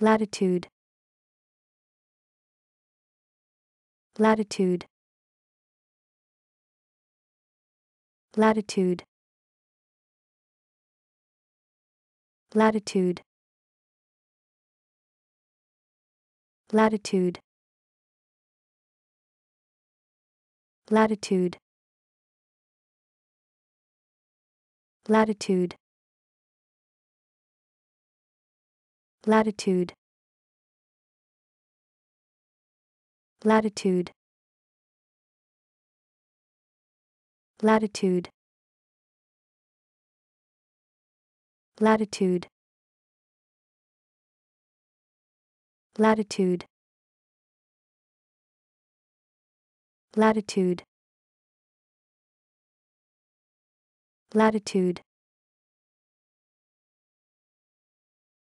Latitude. Latitude. Latitude. Latitude. Latitude. Latitude. Latitude. latitude latitude latitude latitude latitude latitude latitude